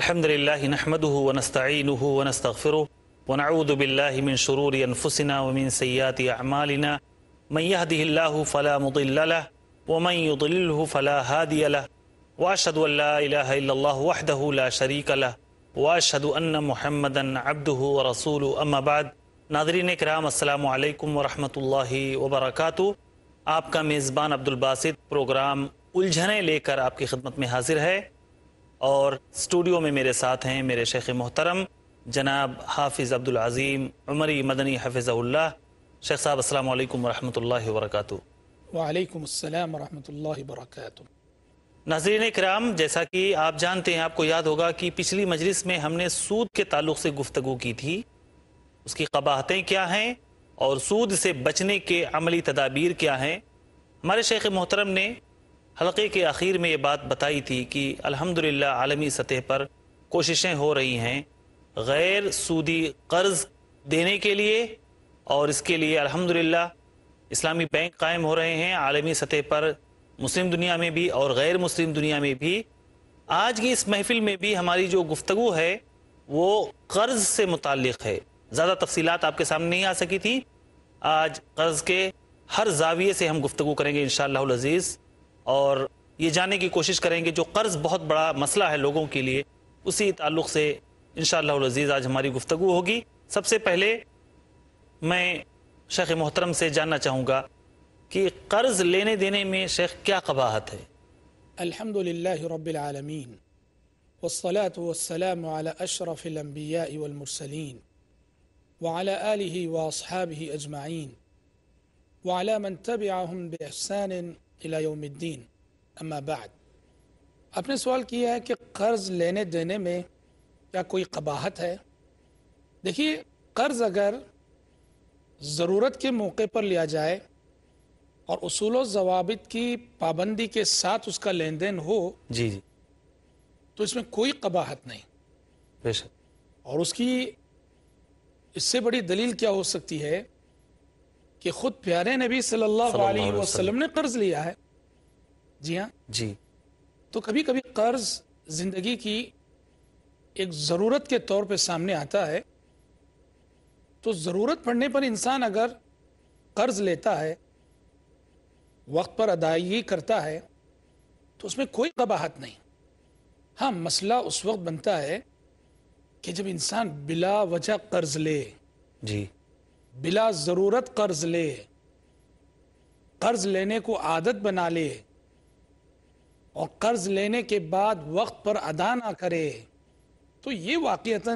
الحمد لله نحمده ونستعينه ونستغفره ونعوذ بالله من شرور أنفسنا ومن سيئات أعمالنا من يهده الله فلا مضل له ومن يضلله فلا هادي له وأشهد أن لا إله إلا الله وحده لا شريك له وأشهد أن محمدا عبده ورسوله أما بعد السلام Nadreen آپ کا میزبان عبد الباسط پروگرام الجھنے لے کر آپ کی خدمت میں حاضر ہے और studio में मेरे साथ हैं मेरे शेख मोहतरम जनाब हाफिज़ अब्दुल अजीम उमरी मदनी हफिज़ल्ला शेख साहब अस्सलाम वालेकुम रहमतुल्लाहि व कराम जैसा कि आप जानते हैं आपको याद होगा कि पिछली मजलिस में हमने सूद के ताल्लुक से गुफ्तु की थी उसकी कबाहतें क्या हैं और सूद से बचने के अमली तदाबीर क्या हैं हमारे शेख मोहतरम ने हल्क़े के आखिर में ये बात बताई थी कि अल्हम्दुलिल्लाह आलमी सतह पर कोशिशें हो रही हैं गैर सूदी कर्ज देने के लिए और इसके लिए अल्हम्दुलिल्लाह इस्लामी बैंक कायम हो रहे हैं आलमी सतह पर मुस्लिम दुनिया में भी और गैर मुस्लिम दुनिया में भी आज की इस महफिल में भी हमारी जो गुफ्तु है वो कर्ज से मुतक़ है ज़्यादा तफसीत आपके सामने नहीं आ सकी थी आज कर्ज के हर जाविये से हम गुफ्तु करेंगे इन शजीज़ और ये जानने की कोशिश करेंगे जो कर्ज़ बहुत बड़ा मसला है लोगों के लिए उसी ताल्लुक से इन शजीज़ आज हमारी गुफ्तु होगी सबसे पहले मैं शेख मोहतरम से जानना चाहूँगा कि कर्ज़ लेने देने में शेख क्या कबाहत है अलहमदिल्ला रबालमीन वसलात वसलम अशरफ़िलम्बिया वलमरसलिन वाला आलि ही अजमाइन वाला मन तब आहम बहसान इलायोमद्दीन अम्माबाद आपने सवाल किया है कि कर्ज़ लेने देने में क्या कोई कबाहत है देखिए कर्ज़ अगर ज़रूरत के मौके पर लिया जाए और असूल जवाबित की पाबंदी के साथ उसका लेन देन हो जी जी तो इसमें कोई कबाहत नहीं बेशक और उसकी इससे बड़ी दलील क्या हो सकती है कि खुद प्यारे नबी सल्लल्लाहु अलैहि वसल्लम ने कर्ज लिया है जी हाँ जी तो कभी कभी कर्ज जिंदगी की एक ज़रूरत के तौर पे सामने आता है तो ज़रूरत पड़ने पर इंसान अगर कर्ज लेता है वक्त पर अदायगी करता है तो उसमें कोई कबाहत नहीं हाँ मसला उस वक्त बनता है कि जब इंसान बिला वजह कर्ज ले जी बिला ज़रूरत कर्ज ले कर्ज लेने को आदत बना ले और कर्ज लेने के बाद वक्त पर अदा ना करे तो ये वाक़ता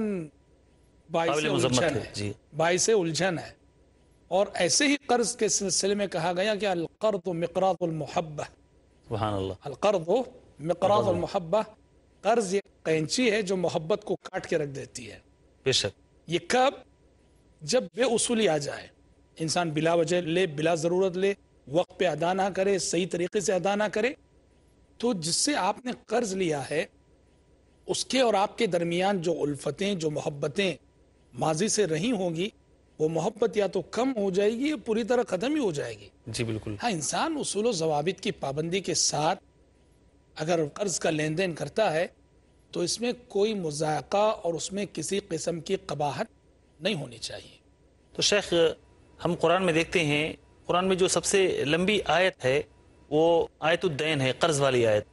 बाईस उलझन है और ऐसे ही कर्ज के सिलसिले में कहा गया कि अलकर्द मकरातमहब्बा अलकर्द मकरब कर्ज एक कैंची है जो मोहब्बत को काट के रख देती है बेशक ये कब जब उसूली आ जाए इंसान बिला वजह ले बिला ज़रूरत ले वक्त पे अदा ना करे सही तरीके से अदा ना करे तो जिससे आपने कर्ज लिया है उसके और आपके दरमियान जो उल्फतें जो मोहब्बतें माजी से रही होंगी वो मोहब्बत या तो कम हो जाएगी या पूरी तरह ख़त्म ही हो जाएगी जी बिल्कुल हाँ इंसान उसूल जवाबित की पाबंदी के साथ अगर कर्ज का लेन देन करता है तो इसमें कोई मजाक और उसमें किसी किस्म की कबाहत नहीं होनी चाहिए तो शेख हम कुरान में देखते हैं कुरान में जो सबसे लंबी आयत है वो उद्दैन है कर्ज़ वाली आयत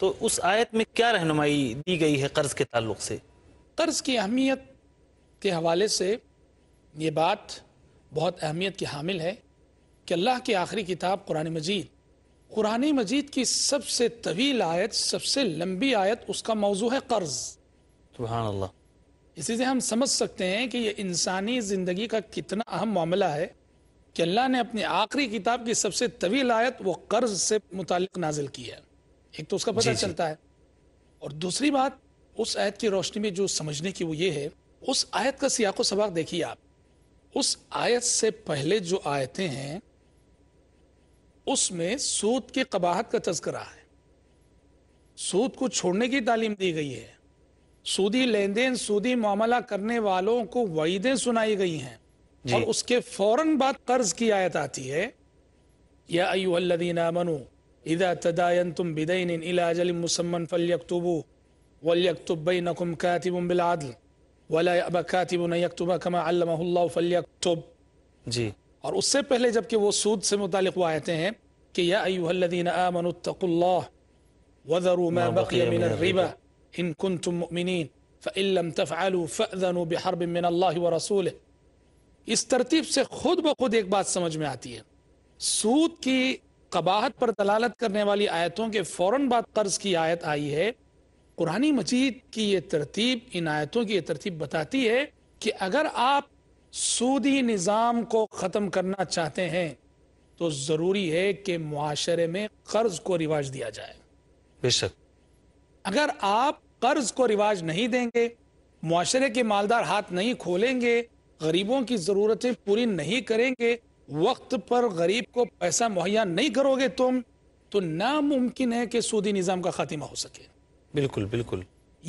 तो उस आयत में क्या रहनुमाई दी गई है कर्ज़ के ताल्लुक से कर्ज़ की अहमियत के हवाले से ये बात बहुत अहमियत की हामिल है कि अल्लाह की आखिरी किताब कुरान मजीद कुरान मजीद की सबसे तवील आयत सबसे लंबी आयत उसका मौजू है कर्ज़ अल्लाह इसी से हम समझ सकते हैं कि ये इंसानी ज़िंदगी का कितना अहम मामला है कि अल्लाह ने अपनी आखिरी किताब की सबसे तवील आयत वो कर्ज से मुतक नाजिल की है एक तो उसका पता चलता है और दूसरी बात उस आयत की रोशनी में जो समझने की वो ये है उस आयत का सियाको सबाक देखिए आप उस आयत से पहले जो आयतें हैं उसमें सूद की कबाहत का तस्करा है सूद को छोड़ने की तालीम दी गई है सूदी लेन देन सूदी मामला करने वालों को वईदें सुनाई गई हैं और उसके फौरन बाद कर्ज की आयत आती है या अयुल्लदीन मनु इदा तदायन तुम बिदैन इलाजल मुसम्मन फलयकतुबू वलयकतुबई नकुम कातिबुम बिलादल वला अब कातिबुन यकतुबा कमा अल्लाह फलयकतुब जी और उससे पहले जबकि वो सूद से मुतल आयतें हैं कि या अयुल्लदीन आमनुत्तकुल्लाह वज़रू मा बक़िया मिन रिबा إن كنتم مؤمنين फ़िन लम तफ़ालू फ़न बहरब मिन अल्लाह व रसूल इस तरतीब से खुद ब खुद एक बात समझ में आती है सूद की कबाहत पर दलालत करने वाली आयतों के फ़ौर बाद कर्ज की आयत आई है कुरानी मजीद की ये तरतीब इन आयतों की ये तरतीब बताती है कि अगर आप सूदी निज़ाम को ख़त्म करना चाहते हैं तो ज़रूरी है कि माशरे में कर्ज को रिवाज दिया जाए बेशक अगर आप कर्ज को रिवाज नहीं देंगे माशरे के मालदार हाथ नहीं खोलेंगे गरीबों की ज़रूरतें पूरी नहीं करेंगे वक्त पर गरीब को पैसा मुहैया नहीं करोगे तुम तो नामुमकिन है कि सूदी निज़ाम का खात्मा हो सके बिल्कुल बिल्कुल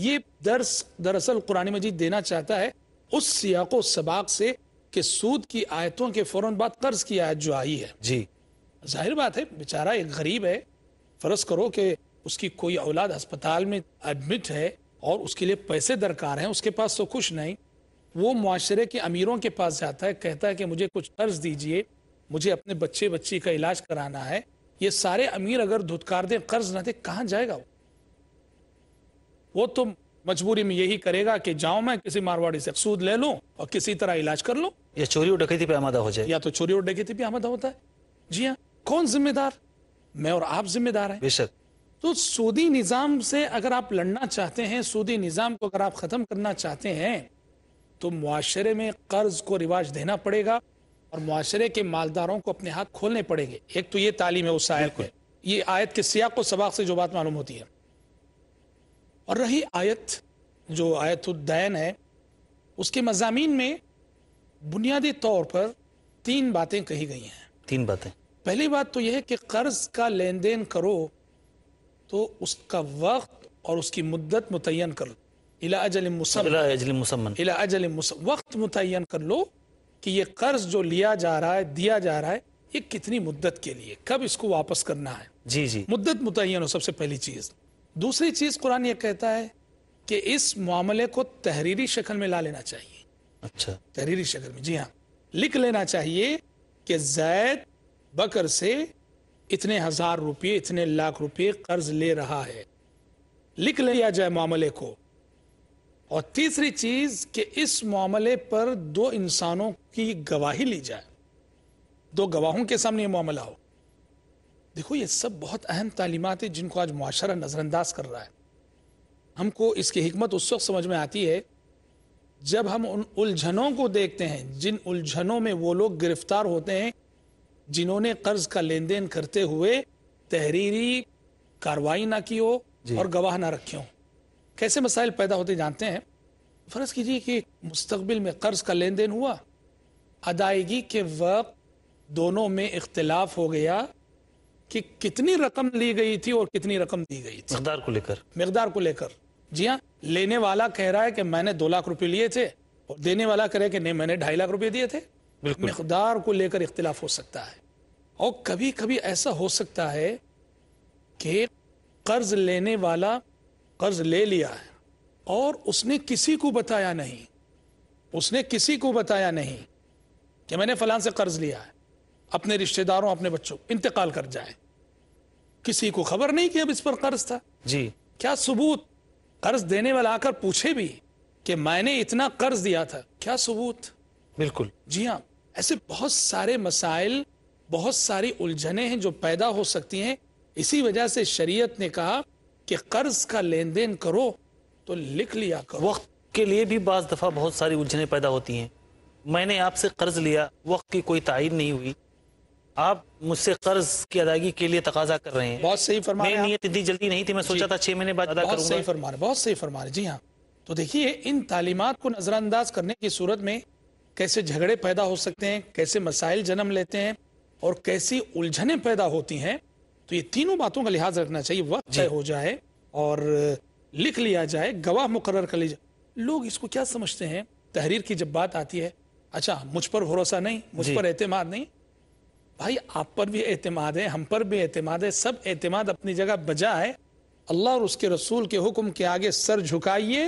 ये दर्स दरअसल कुरानी मजीद देना चाहता है उस सियाको सबाक से कि सूद की आयतों के फौरन बाद कर्ज की आयत जो आई है जी जाहिर बात है बेचारा एक गरीब है फर्ज करो कि उसकी कोई औलाद अस्पताल में एडमिट है और उसके लिए पैसे दरकार हैं उसके पास तो कुछ नहीं वो माशरे के अमीरों के पास जाता है कहता है कि मुझे कुछ कर्ज दीजिए मुझे अपने बच्चे बच्ची का इलाज कराना है ये सारे अमीर अगर धुतकार दें कर्ज ना दे कहाँ जाएगा वो वो तो मजबूरी में यही करेगा कि जाऊं मैं किसी मारवाड़ी से सूद ले लूं और किसी तरह इलाज कर लूं या चोरी और डकैती पे आमादा हो जाए या तो चोरी और डकैती पे आमादा होता है जी हाँ कौन जिम्मेदार मैं और आप जिम्मेदार हैं बेशक तो सूदी निज़ाम से अगर आप लड़ना चाहते हैं सूदी निज़ाम को अगर आप ख़त्म करना चाहते हैं तो माशरे में कर्ज को रिवाज देना पड़ेगा और माशरे के मालदारों को अपने हाथ खोलने पड़ेंगे एक तो ये तालीम है उस आयत को ये आयत के सियाक को सबाक से जो बात मालूम होती है और रही आयत जो उद्दैन है उसके मजामी में बुनियादी तौर पर तीन बातें कही गई हैं तीन बातें पहली बात तो यह है कि कर्ज का लेन देन करो तो उसका वक्त और उसकी मुद्दत मुतयन कर लो इला वक्त मुतन कर लो कि यह कर्ज जो लिया जा रहा है दिया जा रहा है ये कितनी मुद्दत के लिए कब इसको वापस करना है जी जी मुद्दत मुतयन हो सबसे पहली चीज दूसरी चीज कुरान ये कहता है कि इस मामले को तहरीरी शक्ल में ला लेना चाहिए अच्छा तहरीरी शक्ल में जी हाँ लिख लेना चाहिए कि जैद बकर से इतने हजार रुपये इतने लाख रुपये कर्ज ले रहा है लिख लिया जाए मामले को और तीसरी चीज कि इस मामले पर दो इंसानों की गवाही ली जाए दो गवाहों के सामने ये मामला हो देखो ये सब बहुत अहम तालीमत है जिनको आज माशरा नज़रअंदाज कर रहा है हमको इसकी हमत उस वक्त समझ में आती है जब हम उन उलझनों को देखते हैं जिन उलझनों में वो लोग गिरफ्तार होते हैं जिन्होंने कर्ज का लेन देन करते हुए तहरीरी कार्रवाई ना की हो और गवाह ना रखे हो कैसे मसाइल पैदा होते जानते हैं फर्ज कीजिए कि मुस्तबिल में कर्ज का लेन देन हुआ अदायगी के वक्त दोनों में इख्तलाफ हो गया कि कितनी रकम ली गई थी और कितनी रकम दी गई थी मकदार को लेकर मकदार को लेकर जी हाँ लेने वाला कह रहा है कि मैंने दो लाख रुपए लिए थे और देने वाला कह रहा है कि नहीं मैंने ढाई लाख रुपए दिए थे मकदार को लेकर इख्तलाफ हो सकता है और कभी कभी ऐसा हो सकता है कि कर्ज लेने वाला कर्ज ले लिया है और उसने किसी को बताया नहीं उसने किसी को बताया नहीं कि मैंने फलां से कर्ज लिया है अपने रिश्तेदारों अपने बच्चों इंतकाल कर जाए किसी को खबर नहीं कि अब इस पर कर्ज था जी क्या सबूत कर्ज देने वाला आकर पूछे भी कि मैंने इतना कर्ज दिया था क्या सबूत बिल्कुल जी हाँ ऐसे बहुत सारे मसाइल बहुत सारी उलझने हैं जो पैदा हो सकती हैं इसी वजह से शरीयत ने कहा कि कर्ज का लेन देन करो तो लिख लिया करो वक्त के लिए भी बज दफ़ा बहुत सारी उलझने पैदा होती हैं मैंने आपसे कर्ज लिया वक्त की कोई तायद नहीं हुई आप मुझसे कर्ज की अदायगी के लिए तकाजा कर रहे हैं बहुत सही फरमा मेरी नीयत इतनी जल्दी नहीं थी मैं सोचा था छह महीने बाद अदा बहुत सही फरमा बहुत सही फरमा जी हाँ तो देखिए इन तालीमत को नजरअंदाज करने की सूरत में कैसे झगड़े पैदा हो सकते हैं कैसे मसाइल जन्म लेते हैं और कैसी उलझने पैदा होती हैं तो ये तीनों बातों का लिहाज रखना चाहिए वक्त तय हो जाए और लिख लिया जाए गवाह मुकर कर ली जाए लोग इसको क्या समझते हैं तहरीर की जब बात आती है अच्छा मुझ पर भरोसा नहीं मुझ पर एतमाद नहीं भाई आप पर भी एतमाद है हम पर भी एतमाद है सब एतमाद अपनी जगह है अल्लाह और उसके रसूल के हुक्म के आगे सर झुकाइए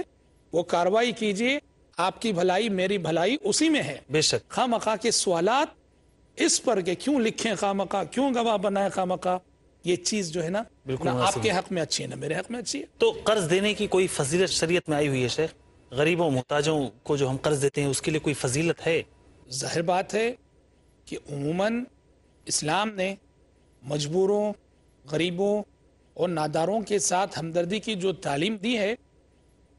वो कार्रवाई कीजिए आपकी भलाई मेरी भलाई उसी में है बेशक खाम के सवाल इस पर के क्यों लिखें खाम क्यों गवाह बनाए खाम ये चीज जो है ना बिल्कुल ना आपके हक में अच्छी है ना मेरे हक में अच्छी है तो कर्ज देने की कोई फजीलत शरीयत में आई हुई है शेख गरीबों मोहताजों को जो हम कर्ज देते हैं उसके लिए कोई फजीलत है जाहिर बात है कि उमूमन इस्लाम ने मजबूरों गरीबों और नादारों के साथ हमदर्दी की जो तालीम दी है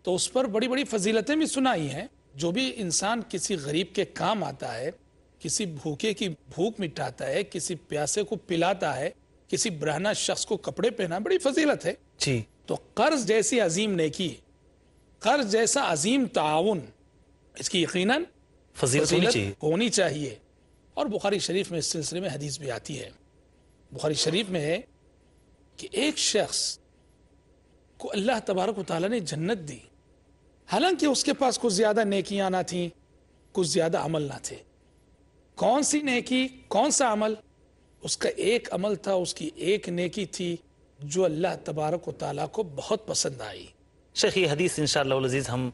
तो उस पर बड़ी बड़ी फजीलतें भी सुनाई हैं जो भी इंसान किसी गरीब के काम आता है किसी भूखे की भूख मिटाता है किसी प्यासे को पिलाता है किसी ब्रहना शख्स को कपड़े पहना बड़ी फजीलत है जी तो कर्ज जैसी अजीम नेकी कर्ज जैसा अजीम ताउन इसकी यकीन फजीलत, होनी, होनी चाहिए और बुखारी शरीफ में इस सिलसिले में हदीस भी आती है बुखारी शरीफ में है कि एक शख्स को अल्लाह तबारक ताली ने जन्नत दी हालांकि उसके पास कुछ ज़्यादा नेकियां ना थी कुछ ज़्यादा अमल ना थे कौन सी नेकी कौन सा अमल उसका एक अमल था उसकी एक नेकी थी जो अल्लाह तबारक ताली को बहुत पसंद आई शेख ये हदीस इन अजीज़ हम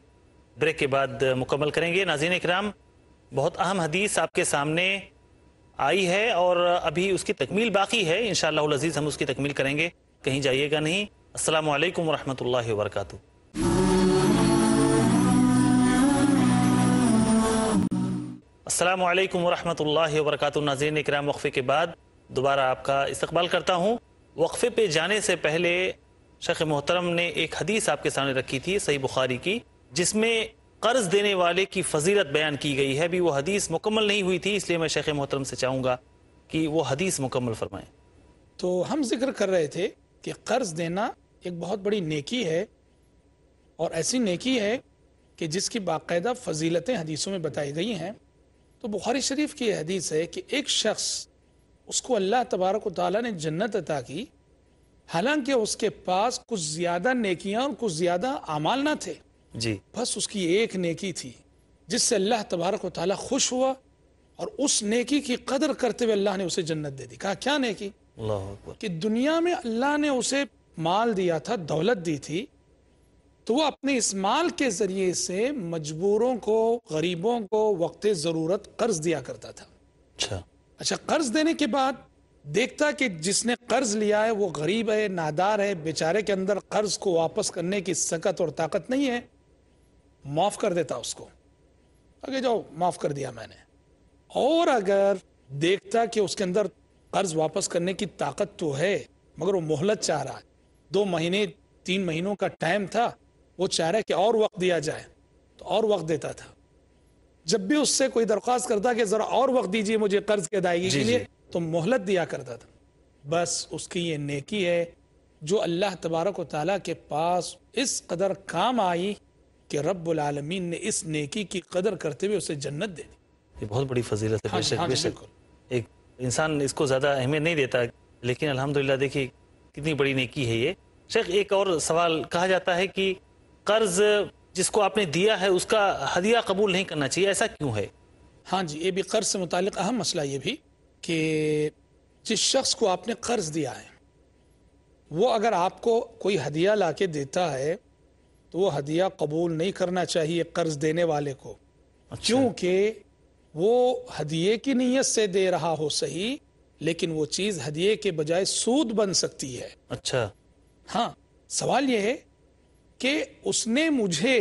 ब्रेक के बाद मुकम्मल करेंगे नाजीन इकराम बहुत अहम हदीस आपके सामने आई है और अभी उसकी तकमील बाकी है इन अजीज़ हम उसकी तकमील करेंगे कहीं जाइएगा नहीं असल वरहमल वर्का अल्लाम वरहमल वर्क नाजीन इक्राम वक्फ़े के बाद दोबारा आपका इस्तबाल करता हूँ वक्फ़े पे जाने से पहले शेख मोहतरम ने एक हदीस आपके सामने रखी थी सही बुखारी की जिसमें कर्ज देने वाले की फजीलत बयान की गई है अभी वो हदीस मुकम्मल नहीं हुई थी इसलिए मैं शेख मोहतरम से चाहूँगा कि वो हदीस मुकम्मल फरमाएँ तो हम जिक्र कर रहे थे कि कर्ज देना एक बहुत बड़ी नेकी है और ऐसी नेकी है कि जिसकी बाकायदा फजीलतें हदीसों में बताई गई हैं तो बुखारी शरीफ की हदीस है कि एक शख्स उसको अल्लाह तबारक ताली ने जन्नत अता की हालांकि उसके पास कुछ ज्यादा नेकियां और कुछ ज्यादा अमाल ना थे जी बस उसकी एक नेकी थी जिससे अल्लाह तबारक ताली खुश हुआ और उस नेकी की कदर करते हुए अल्लाह ने उसे जन्नत दे दी कहा क्या नेकी कि दुनिया में अल्लाह ने उसे माल दिया था दौलत दी थी तो वो अपने इस माल के ज़रिए से मजबूरों को गरीबों को वक्त ज़रूरत कर्ज दिया करता था अच्छा अच्छा कर्ज देने के बाद देखता कि जिसने कर्ज लिया है वो गरीब है नादार है बेचारे के अंदर कर्ज को वापस करने की सकत और ताकत नहीं है माफ कर देता उसको आगे जाओ माफ कर दिया मैंने और अगर देखता कि उसके अंदर कर्ज वापस करने की ताकत तो है मगर वो मोहलत चाह रहा है दो महीने तीन महीनों का टाइम था वो चाह रहा है कि और वक्त दिया जाए तो और वक्त देता था जब भी उससे कोई दरख्वास्त करता कि ज़रा और वक्त दीजिए मुझे कर्ज की अदायगी के लिए तो मोहलत दिया करता था बस उसकी ये नेकी है जो अल्लाह तबारक ताली के पास इस कदर काम आई कि रब्लमीन ने इस नेकी की कदर करते हुए उसे जन्नत दे दी ये बहुत बड़ी फजीलत है हाँ बेशक हाँ बेशक एक इंसान इसको ज़्यादा अहमियत नहीं देता लेकिन अल्हम्दुलिल्लाह देखिए कितनी बड़ी नेकी है ये शेख एक और सवाल कहा जाता है कि कर्ज जिसको आपने दिया है उसका हदिया कबूल नहीं करना चाहिए ऐसा क्यों है हाँ जी ये भी कर्ज से मुतल अहम मसला ये भी कि जिस शख्स को आपने कर्ज दिया है वो अगर आपको कोई हदिया ला के देता है तो वो हदिया कबूल नहीं करना चाहिए कर्ज देने वाले को अच्छा। क्योंकि वो हदिये की नीयत से दे रहा हो सही लेकिन वो चीज़ हदिये के बजाय सूद बन सकती है अच्छा हाँ सवाल यह है कि उसने मुझे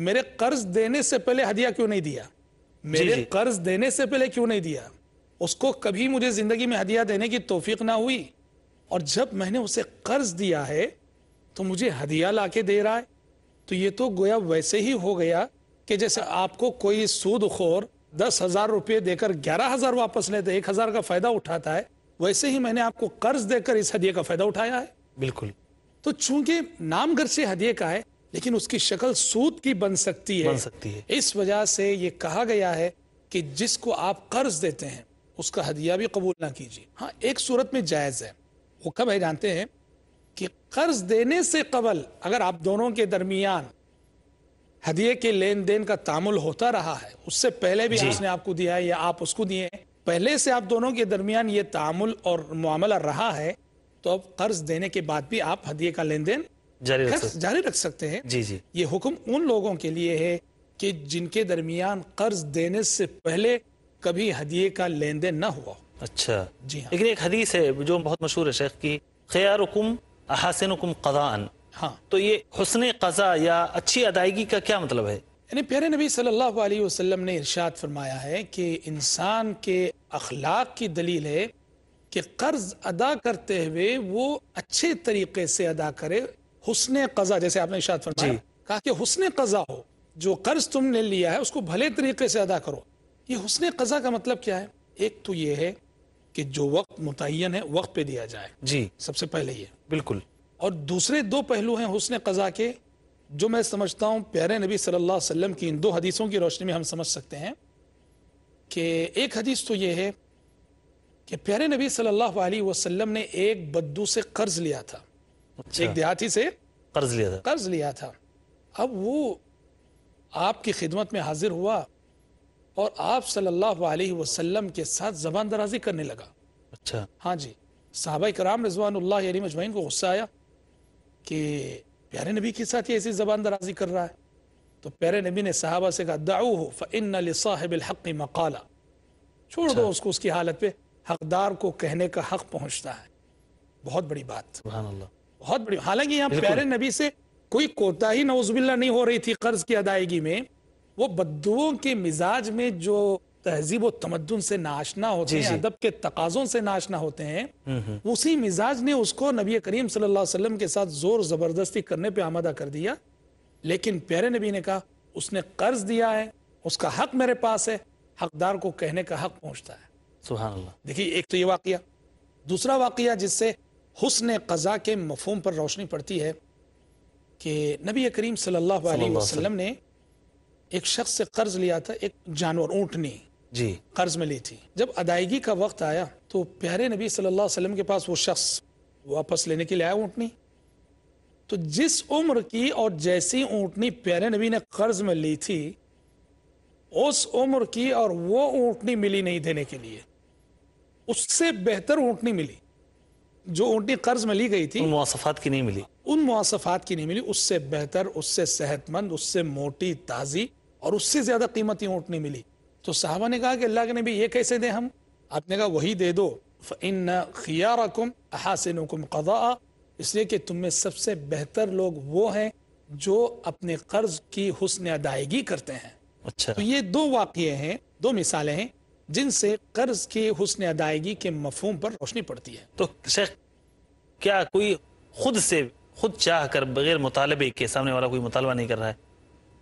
मेरे कर्ज देने से पहले हदिया क्यों नहीं दिया मेरे कर्ज देने से पहले क्यों नहीं दिया उसको कभी मुझे जिंदगी में हदिया देने की तोफीक ना हुई और जब मैंने उसे कर्ज दिया है तो मुझे हदिया ला के दे रहा है तो ये तो गोया वैसे ही हो गया कि जैसे आपको कोई सूद खोर दस हजार रुपये देकर ग्यारह हजार वापस लेते एक हजार का फायदा उठाता है वैसे ही मैंने आपको कर्ज देकर इस हदिया का फायदा उठाया है बिल्कुल तो चूंकि नाम घर से हदिये का है लेकिन उसकी शक्ल सूद की बन सकती है बन सकती है इस वजह से ये कहा गया है कि जिसको आप कर्ज देते हैं उसका हदिया भी कबूल ना कीजिए हाँ एक सूरत में जायज़ है वो कब है जानते हैं कि कर्ज देने से कबल अगर आप दोनों के दरमियान हदिये के लेन देन का तामुल होता रहा है उससे पहले भी उसने आपको दिया है या आप उसको दिए पहले से आप दोनों के दरमियान ये तामुल और मामला रहा है तो अब कर्ज देने के बाद भी आप हदिये का लेन देन जारी रख, जारी रख सकते हैं जी जी ये हुक्म उन लोगों के लिए है कि जिनके दरमियान कर्ज देने से पहले कभी हदिये का लेन देन न हुआ अच्छा जी हाँ लेकिन एक हदीस है जो बहुत मशहूर है शेख की खैर हुकुम अहासन हुकुम कदान हाँ तो ये हसन कज़ा या अच्छी अदायगी का क्या मतलब है यानी प्यारे नबी सल्लल्लाहु अलैहि वसल्लम ने इरशाद फरमाया है कि इंसान के अखलाक की दलील है कि कर्ज अदा करते हुए वो अच्छे तरीके से अदा करे हुसन कज़ा जैसे आपने इशाद फरमाया कहा कि हुसन कज़ा हो जो कर्ज तुमने लिया है उसको भले तरीके से अदा करो ये हुसन कज़ा का मतलब क्या है एक तो ये है कि जो वक्त मुतन है वक्त पे दिया जाए जी सबसे पहले ये बिल्कुल और दूसरे दो पहलू हैं हुसन कज़ा के जो मैं समझता हूँ प्यारे नबी सल्लल्लाहु अलैहि वसल्लम की इन दो हदीसों की रोशनी में हम समझ सकते हैं कि एक हदीस तो ये है कि प्यारे नबी सल्लल्लाहु अलैहि वसल्लम ने एक बद्दू से कर्ज लिया था अच्छा। एक देहाती से कर्ज लिया था कर्ज लिया था अब वो आपकी खिदमत में हाजिर हुआ और आप सल्लल्लाहु अलैहि वसल्लम के साथ जबान दराजी करने लगा अच्छा हाँ जी साहबा कराम रजवान मजमैन को गुस्सा आया कि प्यारे नबी के साथ ही ऐसी जबान दराजी कर रहा है तो प्यारे नबी ने साहबा से कहा दाऊ हो फ़िन साहिब मकाला छोड़ अच्छा। दो उसको उसकी हालत पे हकदार को कहने का हक पहुंचता है बहुत बड़ी बात बहुत बड़ी हालांकि यहाँ प्यारे नबी से कोई कोताही नवजबिल्ला नहीं हो रही थी कर्ज की अदायगी में वो बद्दुओं के मिजाज में जो तहजीब तमदन से नाशना होते हैं अदब के तकाजों से नाशना होते हैं उसी मिजाज ने उसको नबी करीम सल्लल्लाहु वसल्लम के साथ जोर जबरदस्ती करने पे आमादा कर दिया लेकिन प्यारे नबी ने कहा उसने कर्ज दिया है उसका हक मेरे पास है हकदार को कहने का हक पहुंचता है सुबह देखिए एक तो ये वाक़ दूसरा वाक़ जिससे हुसन कज़ा के मफहम पर रोशनी पड़ती है कि नबी करीम सल्लाम ने एक शख्स से कर्ज लिया था एक जानवर ऊँटनी जी कर्ज में ली थी जब अदायगी का वक्त आया तो प्यारे नबी सल्लल्लाहु अलैहि वसल्लम के पास वो शख्स वापस लेने के लिए आया ऊँटनी तो जिस उम्र की और जैसी ऊँटनी प्यारे नबी ने कर्ज में ली थी उस उम्र की और वो ऊँटनी मिली नहीं देने के लिए उससे बेहतर ऊंटनी मिली जो ऊँटनी कर्ज में ली गई थी मुआसफात की नहीं मिली उन मुआसफात की नहीं मिली उससे बेहतर उससे सेहतमंद उससे मोटी ताज़ी और उससे ज़्यादा कीमती ऊंटनी मिली तो साहबा ने कहा कि अल्लाह के नबी ये कैसे दे हम आपने कहा वही दे दो इन खिया कदा इसलिए कि तुम में सबसे बेहतर लोग वो हैं जो अपने कर्ज की हुस्न अदायगी करते हैं अच्छा तो ये दो वाक्य हैं दो मिसालें हैं जिनसे कर्ज की हुसन अदायगी के मफहम पर रोशनी पड़ती है तो शेख क्या कोई खुद से खुद चाह कर बगैर मुतालबे के सामने वाला कोई मुतालबा नहीं कर रहा है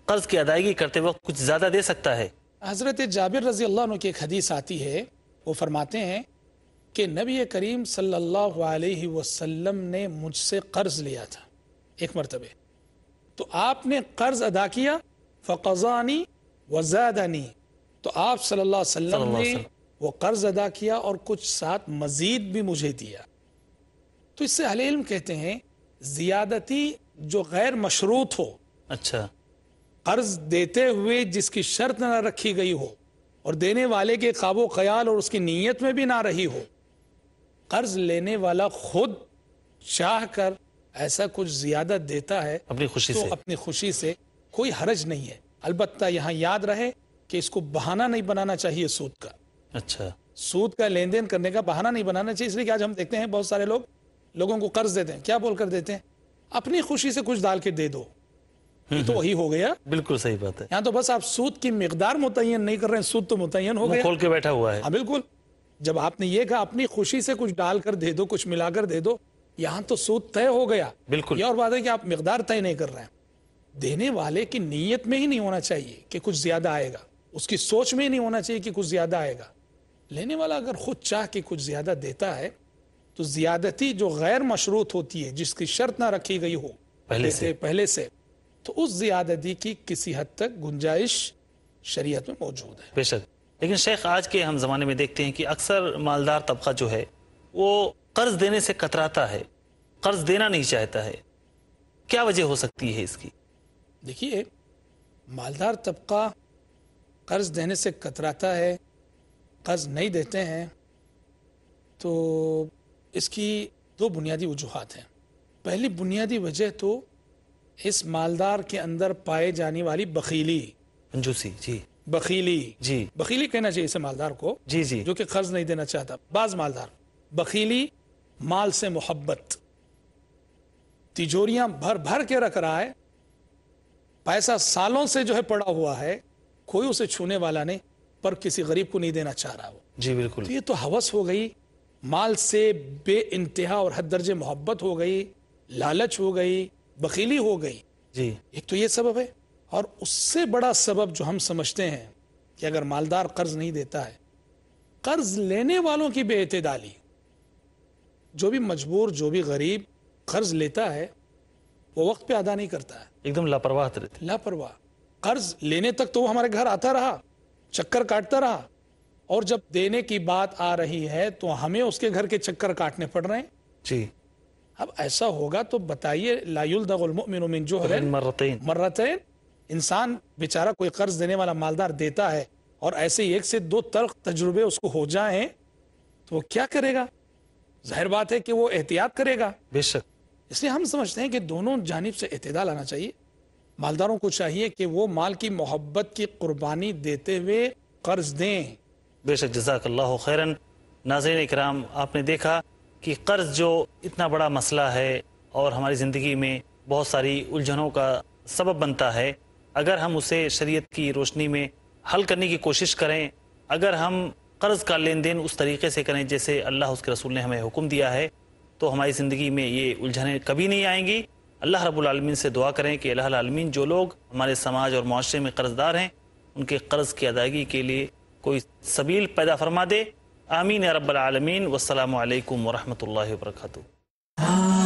कर्ज की अदायगी करते वक्त कुछ ज्यादा दे सकता है हजरत जाबिर रजी अल्लाह की एक हदीस आती है वो फरमाते हैं कि नबी करीम सल्लल्लाहु अलैहि वसल्लम ने मुझसे कर्ज लिया था एक मरतबे तो आपने कर्ज अदा किया फ़ानी वजादानी तो आप सल्लल्लाहु अलैहि वसल्लम ने वो कर्ज अदा किया और कुछ साथ मजीद भी मुझे दिया तो इससे अहल इल्म कहते हैं ज्यादती जो गैर मशरूत हो अच्छा कर्ज देते हुए जिसकी शर्त ना रखी गई हो और देने वाले के काबो ख्याल और उसकी नीयत में भी ना रही हो कर्ज लेने वाला खुद चाह कर ऐसा कुछ ज्यादा देता है अपनी खुशी तो से अपनी खुशी से कोई हरज नहीं है अलबत्ता यहाँ याद रहे कि इसको बहाना नहीं बनाना चाहिए सूद का अच्छा सूद का लेन देन करने का बहाना नहीं बनाना चाहिए इसलिए आज हम देखते हैं बहुत सारे लोग लोगों को कर्ज देते हैं क्या बोलकर देते हैं अपनी खुशी से कुछ डाल के दे दो हम्म, तो हम्म। वही हो गया बिल्कुल सही बात है यहाँ तो बस आप सूद की मकदार मुतयन नहीं कर रहे हैं सूद तो मुतयन हो गया खोल के बैठा हुआ है हाँ बिल्कुल जब आपने ये कहा अपनी खुशी से कुछ डालकर दे दो कुछ मिलाकर दे दो यहाँ तो सूद तय हो गया बिल्कुल ये और बात है कि आप मकदार तय नहीं कर रहे हैं देने वाले की नीयत में ही नहीं होना चाहिए कि कुछ ज्यादा आएगा उसकी सोच में ही नहीं होना चाहिए कि कुछ ज़्यादा आएगा लेने वाला अगर खुद चाह के कुछ ज़्यादा देता है तो ज़्यादती जो गैर मशरूत होती है जिसकी शर्त ना रखी गई हो पहले से पहले से तो उस ज़्यादती की किसी हद तक गुंजाइश शरीयत में मौजूद है बेशक लेकिन शेख आज के हम ज़माने में देखते हैं कि अक्सर मालदार तबका जो है वो कर्ज देने से कतराता है कर्ज देना नहीं चाहता है क्या वजह हो सकती है इसकी देखिए मालदार तबका कर्ज देने से कतराता है कर्ज नहीं देते हैं तो इसकी दो बुनियादी वजूहत हैं पहली बुनियादी वजह तो इस मालदार के अंदर पाए जाने वाली बखीली कंजूसी जी बखीली जी बखीली कहना चाहिए इसे मालदार को जी जी जो कि कर्ज नहीं देना चाहता बाज मालदार बखीली माल से मोहब्बत तिजोरियां भर भर के रख रहा है पैसा सालों से जो है पड़ा हुआ है कोई उसे छूने वाला नहीं पर किसी गरीब को नहीं देना चाह रहा वो जी बिल्कुल तो ये तो हवस हो गई माल से बे इंतहा और हद दर्जे मोहब्बत हो गई लालच हो गई बखीली हो गई जी एक तो ये सबब है और उससे बड़ा सबब जो हम समझते हैं कि अगर मालदार कर्ज नहीं देता है कर्ज लेने वालों की बेतदाली जो भी मजबूर जो भी गरीब कर्ज लेता है वो वक्त पे अदा नहीं करता है एकदम लापरवाह लापरवाह कर्ज लेने तक तो वो हमारे घर आता रहा चक्कर काटता रहा और जब देने की बात आ रही है तो हमें उसके घर के चक्कर काटने पड़ रहे हैं जी अब ऐसा होगा तो बताइए लायुलमिन जो है मर्रतन इंसान बेचारा कोई कर्ज देने वाला मालदार देता है और ऐसे एक से दो तर्क तजुर्बे उसको हो जाए तो वो क्या करेगा जाहिर बात है कि वो एहतियात करेगा बेशक इसलिए हम समझते हैं कि दोनों जानब से एतदाल आना चाहिए मालदारों को चाहिए कि वो माल की मोहब्बत की कुर्बानी देते हुए कर्ज दें बेशक जजाकल्ला खैरन नाजरन इकराम आपने देखा कि कर्ज जो इतना बड़ा मसला है और हमारी ज़िंदगी में बहुत सारी उलझनों का सबब बनता है अगर हम उसे शरीयत की रोशनी में हल करने की कोशिश करें अगर हम कर्ज़ का लेन देन उस तरीके से करें जैसे अल्लाह उसके रसूल ने हमें हुक्म दिया है तो हमारी ज़िंदगी में ये उलझने कभी नहीं आएंगी अल्लाह रबालमीन से दुआ करें कि अल्लाह आलमीन जो लोग हमारे समाज और माशरे में कर्जदार हैं उनके कर्ज की अदायगी के लिए कोई सबील पैदा फरमा दे आमीन रबालमीन वालकम वरहमल वर्का